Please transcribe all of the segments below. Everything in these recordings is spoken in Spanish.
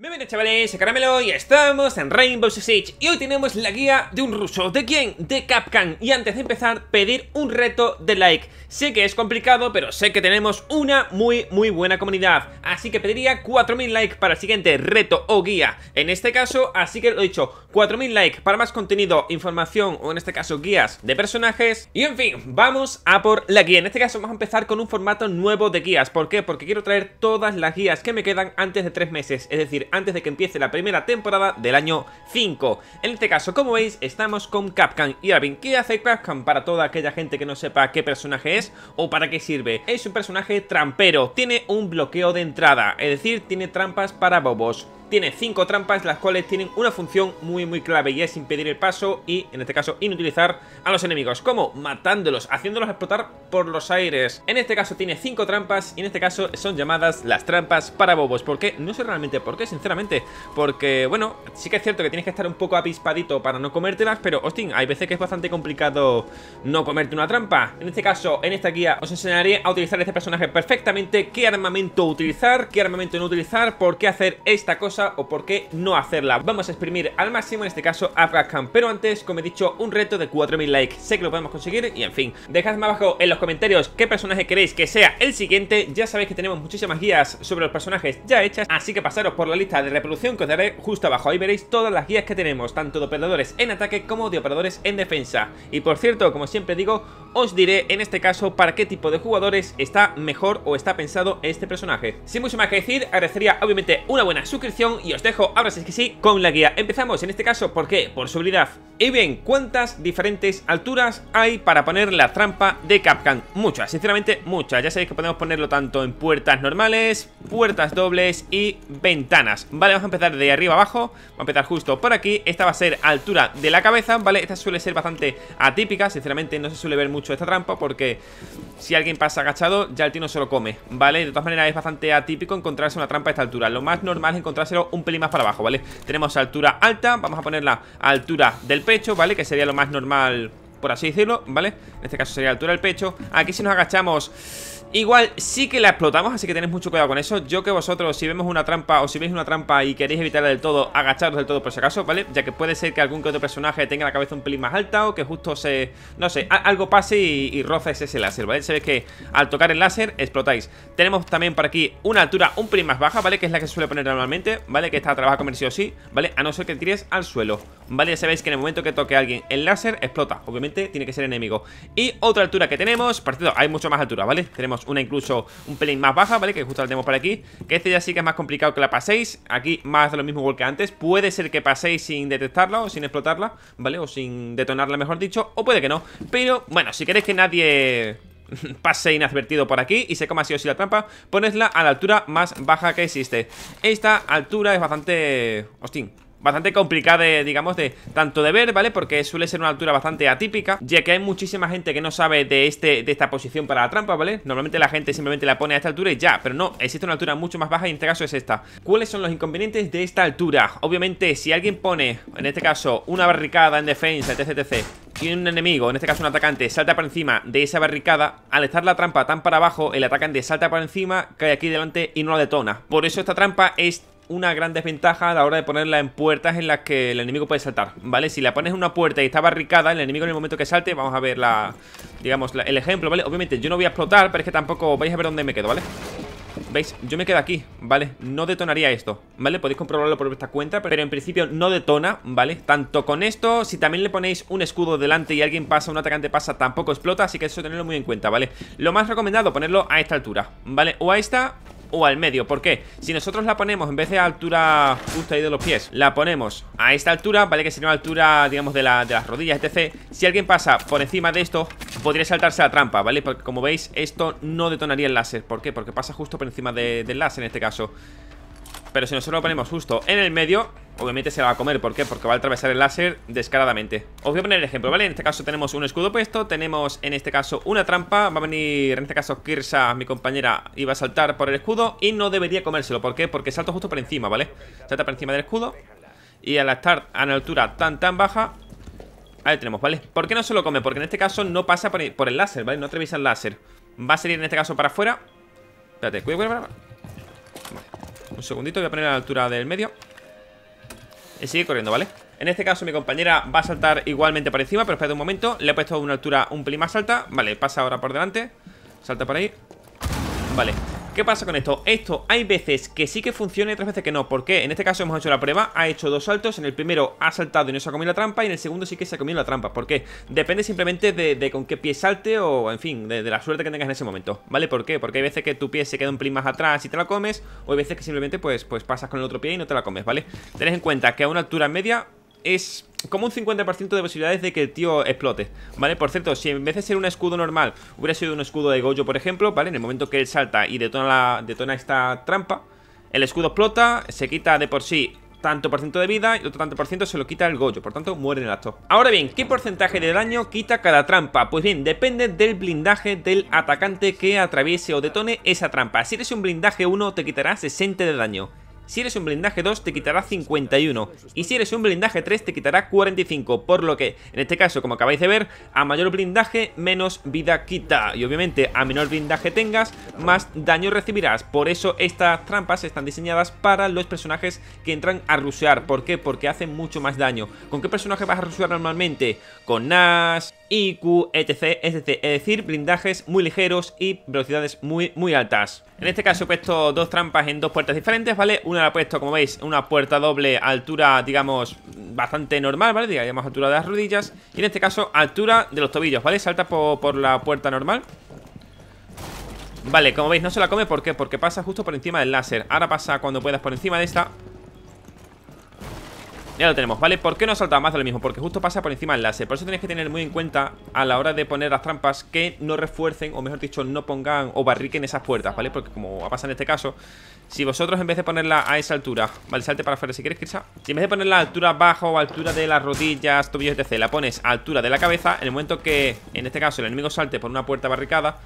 Bienvenidos chavales, Caramelo y estamos en Rainbow Six Y hoy tenemos la guía de un ruso, ¿de quién? De Capcan Y antes de empezar, pedir un reto de like Sé que es complicado, pero sé que tenemos una muy muy buena comunidad Así que pediría 4000 likes para el siguiente reto o guía En este caso, así que lo he dicho, 4000 likes para más contenido, información o en este caso guías de personajes Y en fin, vamos a por la guía En este caso vamos a empezar con un formato nuevo de guías ¿Por qué? Porque quiero traer todas las guías que me quedan antes de 3 meses Es decir, antes de que empiece la primera temporada del año 5. En este caso, como veis, estamos con Capcan. Y ahora bien, ¿qué hace Capcom para toda aquella gente que no sepa qué personaje es o para qué sirve? Es un personaje trampero, tiene un bloqueo de entrada, es decir, tiene trampas para bobos tiene 5 trampas, las cuales tienen una función muy muy clave y es impedir el paso y, en este caso, inutilizar a los enemigos. como Matándolos, haciéndolos explotar por los aires. En este caso tiene cinco trampas y en este caso son llamadas las trampas para bobos. ¿Por qué? No sé realmente por qué, sinceramente. Porque, bueno, sí que es cierto que tienes que estar un poco avispadito para no comértelas, pero, hostia, hay veces que es bastante complicado no comerte una trampa. En este caso, en esta guía, os enseñaré a utilizar este personaje perfectamente, qué armamento utilizar, qué armamento no utilizar, por qué hacer esta cosa o por qué no hacerla. Vamos a exprimir al máximo, en este caso, a Khan Pero antes, como he dicho, un reto de 4000 likes. Sé que lo podemos conseguir y en fin. Dejadme abajo en los comentarios qué personaje queréis que sea el siguiente. Ya sabéis que tenemos muchísimas guías sobre los personajes ya hechas, así que pasaros por la lista de reproducción que os daré justo abajo. Ahí veréis todas las guías que tenemos, tanto de operadores en ataque como de operadores en defensa. Y por cierto, como siempre digo, os diré en este caso para qué tipo de jugadores está mejor o está pensado este personaje. Sin mucho más que decir, agradecería obviamente una buena suscripción y os dejo, ahora sí que sí, con la guía. Empezamos en este caso, ¿por qué? Por habilidad. Y bien, ¿cuántas diferentes alturas hay para poner la trampa de Capcan? Muchas, sinceramente muchas. Ya sabéis que podemos ponerlo tanto en puertas normales, puertas dobles y ventanas. Vale, vamos a empezar de arriba abajo. Vamos a empezar justo por aquí. Esta va a ser altura de la cabeza, ¿vale? Esta suele ser bastante atípica, sinceramente no se suele ver mucho esta trampa porque si alguien pasa agachado ya el tío no se lo come, ¿vale? De todas maneras es bastante atípico encontrarse una trampa a esta altura. Lo más normal es encontrárselo un pelín más para abajo, ¿vale? Tenemos altura alta, vamos a ponerla a altura del pecho, ¿vale? Que sería lo más normal, por así decirlo, ¿vale? En este caso sería altura del pecho Aquí si nos agachamos Igual sí que la explotamos, así que tenéis mucho cuidado con eso Yo que vosotros, si vemos una trampa o si veis una trampa y queréis evitarla del todo Agacharos del todo por si acaso, ¿vale? Ya que puede ser que algún que otro personaje tenga la cabeza un pelín más alta O que justo se, no sé, algo pase y, y roces ese láser, ¿vale? Sabéis que al tocar el láser explotáis Tenemos también por aquí una altura un pelín más baja, ¿vale? Que es la que se suele poner normalmente, ¿vale? Que está a comer sí o sí, ¿vale? A no ser que tires al suelo, ¿vale? Ya sabéis que en el momento que toque alguien el láser explota Obviamente tiene que ser enemigo Y otra altura que tenemos, partido, hay mucho más altura, ¿vale? Tenemos una incluso un pelín más baja, ¿vale? Que justo la tenemos por aquí Que este ya sí que es más complicado que la paséis Aquí más de lo mismo que antes Puede ser que paséis sin detectarla o sin explotarla, ¿vale? O sin detonarla, mejor dicho O puede que no, pero bueno, si queréis que nadie pase inadvertido por aquí y se coma así o si la trampa, ponesla a la altura más baja que existe. Esta altura es bastante... Hostín, bastante complicada, digamos, de tanto de ver, ¿vale? Porque suele ser una altura bastante atípica, ya que hay muchísima gente que no sabe de, este, de esta posición para la trampa, ¿vale? Normalmente la gente simplemente la pone a esta altura y ya, pero no, existe una altura mucho más baja y en este caso es esta. ¿Cuáles son los inconvenientes de esta altura? Obviamente, si alguien pone, en este caso, una barricada en defensa, etc, etc, y un enemigo, en este caso un atacante, salta para encima de esa barricada, al estar la trampa tan para abajo, el atacante salta para encima, cae aquí delante y no la detona. Por eso esta trampa es una gran desventaja a la hora de ponerla en puertas en las que el enemigo puede saltar, ¿vale? Si la pones en una puerta y está barricada, el enemigo en el momento que salte, vamos a ver la, digamos, el ejemplo, ¿vale? Obviamente yo no voy a explotar, pero es que tampoco vais a ver dónde me quedo, ¿vale? ¿Veis? Yo me quedo aquí, ¿vale? No detonaría esto, ¿vale? Podéis comprobarlo por vuestra cuenta Pero en principio no detona, ¿vale? Tanto con esto, si también le ponéis un escudo delante Y alguien pasa, un atacante pasa, tampoco explota Así que eso tenerlo muy en cuenta, ¿vale? Lo más recomendado, ponerlo a esta altura, ¿vale? O a esta, o al medio ¿Por qué? Si nosotros la ponemos en vez de a altura justo ahí de los pies La ponemos a esta altura, ¿vale? Que sería una altura, digamos, de, de las rodillas, etc Si alguien pasa por encima de esto Podría saltarse la trampa, ¿vale? Porque como veis, esto no detonaría el láser ¿Por qué? Porque pasa justo por encima de, del láser en este caso pero si nosotros lo ponemos justo en el medio Obviamente se va a comer, ¿por qué? Porque va a atravesar el láser descaradamente Os voy a poner el ejemplo, ¿vale? En este caso tenemos un escudo puesto Tenemos en este caso una trampa Va a venir, en este caso, Kirsa, mi compañera Iba a saltar por el escudo y no debería comérselo ¿Por qué? Porque salto justo por encima, ¿vale? Salta por encima del escudo Y al estar a una altura tan tan baja Ahí tenemos, ¿vale? ¿Por qué no se lo come? Porque en este caso no pasa por el, láser, ¿vale? No atraviesa el láser Va a salir en este caso para afuera Espérate, cuidado, cuidado, cuidado un segundito, voy a poner la altura del medio Y sigue corriendo, ¿vale? En este caso mi compañera va a saltar igualmente por encima Pero espera un momento, le he puesto una altura un pelín más alta Vale, pasa ahora por delante Salta por ahí Vale, ¿Qué pasa con esto? Esto hay veces que sí que funciona y otras veces que no. ¿Por qué? En este caso hemos hecho la prueba, ha hecho dos saltos. En el primero ha saltado y no se ha comido la trampa. Y en el segundo sí que se ha comido la trampa. ¿Por qué? Depende simplemente de, con qué pie salte o, en fin, de, la suerte que tengas en ese momento. ¿Vale? ¿Por qué? Porque hay veces que tu pie se queda un pelín atrás y te la comes. O hay veces que simplemente pues, pues pasas con el otro pie y no te la comes, ¿vale? tenés en cuenta que a una altura media es como un 50% de posibilidades de que el tío explote, ¿vale? Por cierto, si en vez de ser un escudo normal hubiera sido un escudo de goyo, por ejemplo, ¿vale? En el momento que él salta y detona, la, detona esta trampa, el escudo explota, se quita de por sí tanto por ciento de vida y otro tanto por ciento se lo quita el goyo. por tanto muere en el acto. Ahora bien, ¿qué porcentaje de daño quita cada trampa? Pues bien, depende del blindaje del atacante que atraviese o detone esa trampa. Si eres un blindaje 1 te quitará 60 de daño. Si eres un blindaje 2 te quitará 51 y si eres un blindaje 3 te quitará 45, por lo que en este caso, como acabáis de ver, a mayor blindaje menos vida quita y obviamente a menor blindaje tengas, más daño recibirás. Por eso estas trampas están diseñadas para los personajes que entran a rusear. ¿Por qué? Porque hacen mucho más daño. ¿Con qué personaje vas a rusear normalmente? Con Nash, IQ, etc, etc. Es decir, blindajes muy ligeros y velocidades muy, muy altas. En este caso he puesto dos trampas en dos puertas diferentes, ¿vale? Una la he puesto, como veis, una puerta doble, altura, digamos, bastante normal, ¿vale? Digamos, altura de las rodillas. Y en este caso, altura de los tobillos, ¿vale? Salta por, por la puerta normal. Vale, como veis, no se la come, ¿por qué? Porque pasa justo por encima del láser. Ahora pasa cuando puedas por encima de esta ya lo tenemos, ¿vale? ¿Por qué no salta más de lo mismo? Porque justo pasa por encima del láser Por eso tenéis que tener muy en cuenta a la hora de poner las trampas Que no refuercen, o mejor dicho, no pongan o barriquen esas puertas, ¿vale? Porque como pasa en este caso Si vosotros en vez de ponerla a esa altura Vale, salte para afuera si quieres, Si en vez de ponerla a altura baja o altura de las rodillas, tobillos, etc La pones a altura de la cabeza En el momento que, en este caso, el enemigo salte por una puerta barricada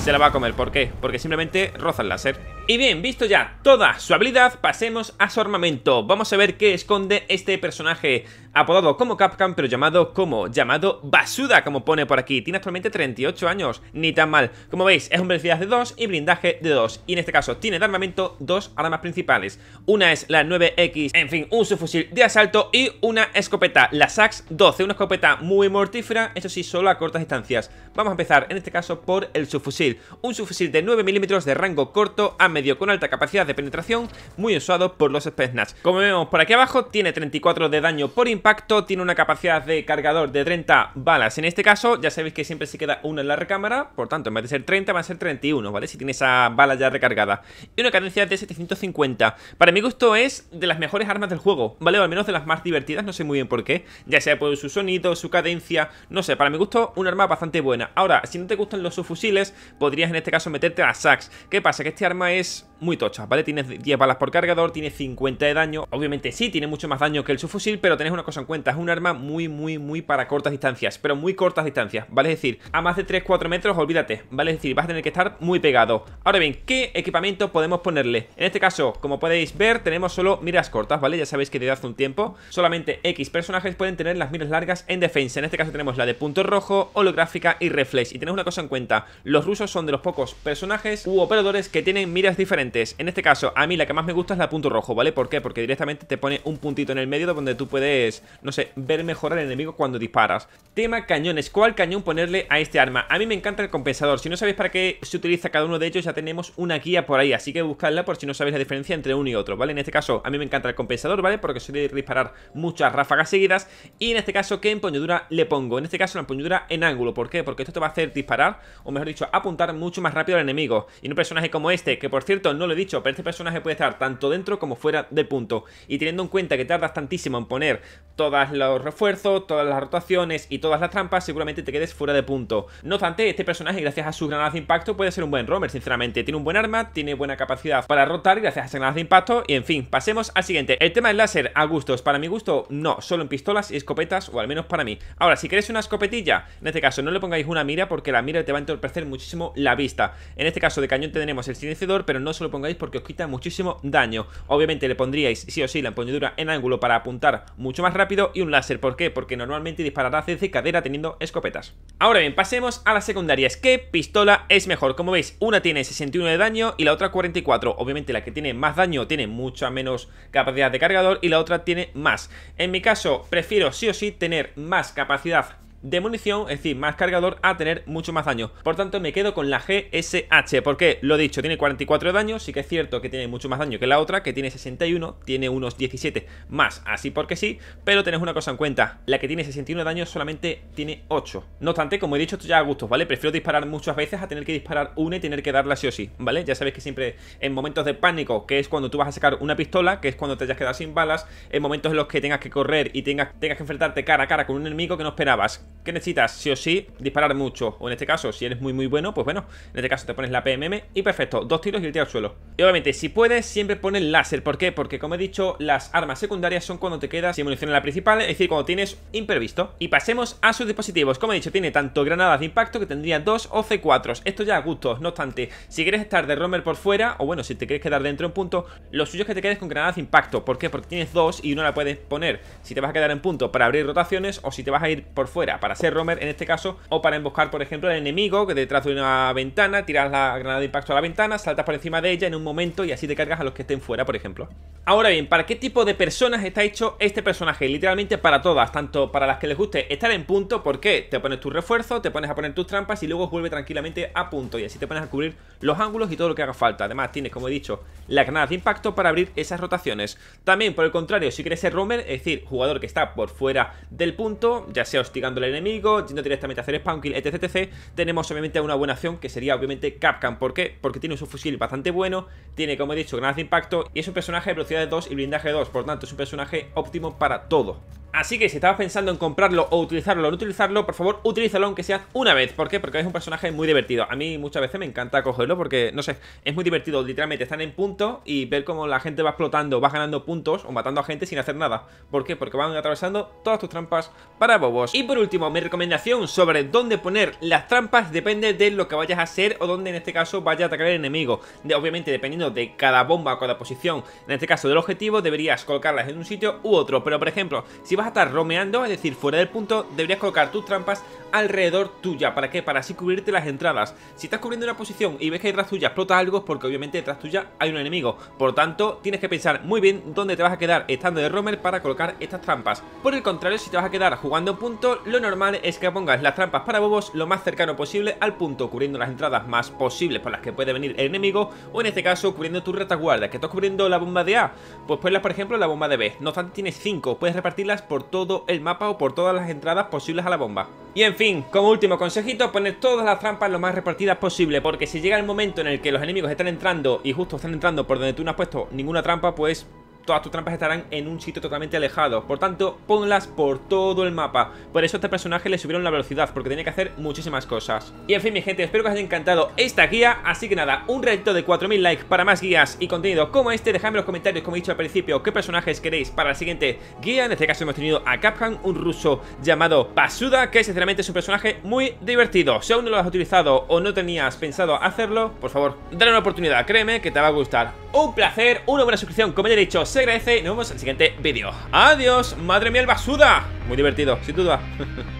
se la va a comer. ¿Por qué? Porque simplemente roza el láser. Y bien, visto ya toda su habilidad, pasemos a su armamento. Vamos a ver qué esconde este personaje apodado como Capcom, pero llamado como, llamado Basuda, como pone por aquí. Tiene actualmente 38 años, ni tan mal. Como veis, es un velocidad de 2 y blindaje de 2. Y en este caso tiene de armamento dos armas principales. Una es la 9X, en fin, un subfusil de asalto y una escopeta, la SAX 12, una escopeta muy mortífera, eso sí, solo a cortas distancias. Vamos a empezar en este caso por el subfusil. Un subfusil de 9 milímetros de rango corto a medio con alta capacidad de penetración, muy usado por los Spetsnaz. Como vemos por aquí abajo, tiene 34 de daño por impacto impacto tiene una capacidad de cargador de 30 balas. En este caso, ya sabéis que siempre se queda una en la recámara, por tanto, en vez de ser 30, va a ser 31, ¿vale? Si tiene esa bala ya recargada. Y una cadencia de 750. Para mi gusto es de las mejores armas del juego, ¿vale? O al menos de las más divertidas, no sé muy bien por qué. Ya sea por su sonido, su cadencia, no sé, para mi gusto un arma bastante buena. Ahora, si no te gustan los subfusiles, podrías en este caso meterte a SAX. ¿Qué pasa? Que este arma es muy tocha, ¿vale? tiene 10 balas por cargador, tiene 50 de daño. Obviamente sí, tiene mucho más daño que el subfusil, pero tenés una en cuenta. Es un arma muy, muy, muy para cortas distancias, pero muy cortas distancias, ¿vale? Es decir, a más de 3-4 metros, olvídate, ¿vale? Es decir, vas a tener que estar muy pegado. Ahora bien, ¿qué equipamiento podemos ponerle? En este caso, como podéis ver, tenemos solo miras cortas, ¿vale? Ya sabéis que desde hace un tiempo solamente X personajes pueden tener las miras largas en defensa. En este caso tenemos la de punto rojo, holográfica y reflex. Y tenemos una cosa en cuenta, los rusos son de los pocos personajes u operadores que tienen miras diferentes. En este caso, a mí la que más me gusta es la punto rojo, ¿vale? ¿Por qué? Porque directamente te pone un puntito en el medio donde tú puedes no sé, ver mejor al enemigo cuando disparas. Tema cañones, ¿cuál cañón ponerle a este arma? A mí me encanta el compensador, si no sabéis para qué se utiliza cada uno de ellos ya tenemos una guía por ahí, así que buscadla por si no sabéis la diferencia entre uno y otro, ¿vale? En este caso a mí me encanta el compensador, ¿vale? Porque suele disparar muchas ráfagas seguidas y en este caso ¿qué empuñadura le pongo? En este caso la empuñadura en ángulo, ¿por qué? Porque esto te va a hacer disparar, o mejor dicho, apuntar mucho más rápido al enemigo. Y un personaje como este, que por cierto no lo he dicho, pero este personaje puede estar tanto dentro como fuera del punto. Y teniendo en cuenta que tardas tantísimo en poner todos los refuerzos, todas las rotaciones y todas las trampas, seguramente te quedes fuera de punto. No obstante, este personaje, gracias a sus granadas de impacto, puede ser un buen roamer, sinceramente. Tiene un buen arma, tiene buena capacidad para rotar gracias a esas granadas de impacto y, en fin, pasemos al siguiente. El tema del láser, a gustos. Para mi gusto, no, solo en pistolas y escopetas, o al menos para mí. Ahora, si queréis una escopetilla, en este caso no le pongáis una mira porque la mira te va a entorpecer muchísimo la vista. En este caso de cañón tenemos el silenciador, pero no se lo pongáis porque os quita muchísimo daño. Obviamente le pondríais sí o sí la empuñadura en ángulo para apuntar mucho más rápido y un láser. ¿Por qué? Porque normalmente disparará desde cadera teniendo escopetas. Ahora bien, pasemos a las secundarias. ¿Qué pistola es mejor? Como veis, una tiene 61 de daño y la otra 44. Obviamente la que tiene más daño tiene mucha menos capacidad de cargador y la otra tiene más. En mi caso, prefiero sí o sí tener más capacidad de munición, es decir, más cargador a tener mucho más daño. Por tanto, me quedo con la GSH, porque lo dicho, tiene 44 de daño, sí que es cierto que tiene mucho más daño que la otra, que tiene 61, tiene unos 17 más, así porque sí, pero tenés una cosa en cuenta, la que tiene 61 de daño solamente tiene 8. No obstante, como he dicho, esto ya a gustos, ¿vale? Prefiero disparar muchas veces a tener que disparar una y tener que darla sí o sí, ¿vale? Ya sabéis que siempre en momentos de pánico, que es cuando tú vas a sacar una pistola, que es cuando te hayas quedado sin balas, en momentos en los que tengas que correr y tengas, tengas que enfrentarte cara a cara con un enemigo que no esperabas, ¿Qué necesitas? Sí o sí, disparar mucho. O en este caso, si eres muy muy bueno, pues bueno, en este caso te pones la PMM y perfecto, dos tiros y el tiro al suelo. Y obviamente, si puedes, siempre el láser. ¿Por qué? Porque como he dicho, las armas secundarias son cuando te quedas sin munición en la principal, es decir, cuando tienes imprevisto. Y pasemos a sus dispositivos. Como he dicho, tiene tanto granadas de impacto que tendría dos o c 4 Esto ya a gusto no obstante, si quieres estar de romer por fuera, o bueno, si te quieres quedar dentro en punto, lo suyo es que te quedes con granadas de impacto. ¿Por qué? Porque tienes dos y una la puedes poner si te vas a quedar en punto para abrir rotaciones o si te vas a ir por fuera para ser Romer en este caso, o para emboscar, por ejemplo, al enemigo que detrás de una ventana, tiras la granada de impacto a la ventana, saltas por encima de ella en un momento y así te cargas a los que estén fuera, por ejemplo. Ahora bien, ¿para qué tipo de personas está hecho este personaje? Literalmente para todas, tanto para las que les guste estar en punto, porque te pones tu refuerzo, te pones a poner tus trampas y luego vuelve tranquilamente a punto y así te pones a cubrir los ángulos y todo lo que haga falta. Además, tienes, como he dicho, la granada de impacto para abrir esas rotaciones. También, por el contrario, si quieres ser Romer es decir, jugador que está por fuera del punto, ya sea hostigándole enemigo, yendo directamente a hacer spawn kill, etc, etc. Tenemos obviamente una buena opción que sería obviamente Capcan. ¿Por qué? Porque tiene un fusil bastante bueno, tiene como he dicho gran de impacto y es un personaje de velocidad de 2 y blindaje de 2, por tanto es un personaje óptimo para todo. Así que si estabas pensando en comprarlo o utilizarlo o no utilizarlo, por favor, utilízalo aunque sea una vez. ¿Por qué? Porque es un personaje muy divertido. A mí muchas veces me encanta cogerlo porque, no sé, es muy divertido. Literalmente están en punto y ver cómo la gente va explotando, va ganando puntos o matando a gente sin hacer nada. ¿Por qué? Porque van atravesando todas tus trampas para bobos. Y por último, mi recomendación sobre dónde poner las trampas depende de lo que vayas a hacer o dónde en este caso vaya a atacar el enemigo. obviamente, dependiendo de cada bomba o cada posición, en este caso del objetivo, deberías colocarlas en un sitio u otro. Pero, por ejemplo, si vas a estar romeando, es decir, fuera del punto, deberías colocar tus trampas alrededor tuya. ¿Para qué? Para así cubrirte las entradas. Si estás cubriendo una posición y ves que detrás tuya explota algo, porque obviamente detrás tuya hay un enemigo. Por tanto, tienes que pensar muy bien dónde te vas a quedar estando de romer para colocar estas trampas. Por el contrario, si te vas a quedar jugando punto, lo normal es que pongas las trampas para bobos lo más cercano posible al punto, cubriendo las entradas más posibles por las que puede venir el enemigo, o en este caso, cubriendo tu retaguarda ¿Que estás cubriendo la bomba de A? Pues ponlas, por ejemplo, la bomba de B. No obstante, tienes 5, puedes repartirlas por todo el mapa o por todas las entradas posibles a la bomba. Y en fin, como último consejito, poner todas las trampas lo más repartidas posible, porque si llega el momento en el que los enemigos están entrando y justo están entrando por donde tú no has puesto ninguna trampa, pues todas tus trampas estarán en un sitio totalmente alejado. Por tanto, ponlas por todo el mapa. Por eso a este personaje le subieron la velocidad, porque tenía que hacer muchísimas cosas. Y en fin, mi gente, espero que os haya encantado esta guía. Así que nada, un reto de 4.000 likes para más guías y contenido como este. Dejadme en los comentarios, como he dicho al principio, qué personajes queréis para la siguiente guía. En este caso hemos tenido a Capcom, un ruso llamado Basuda, que sinceramente es un personaje muy divertido. Si aún no lo has utilizado o no tenías pensado hacerlo, por favor, dale una oportunidad. Créeme que te va a gustar. Un placer, una buena suscripción, como ya he dicho, se agradece. y Nos vemos en el siguiente vídeo. ¡Adiós! ¡Madre mía, el basuda! Muy divertido, sin duda.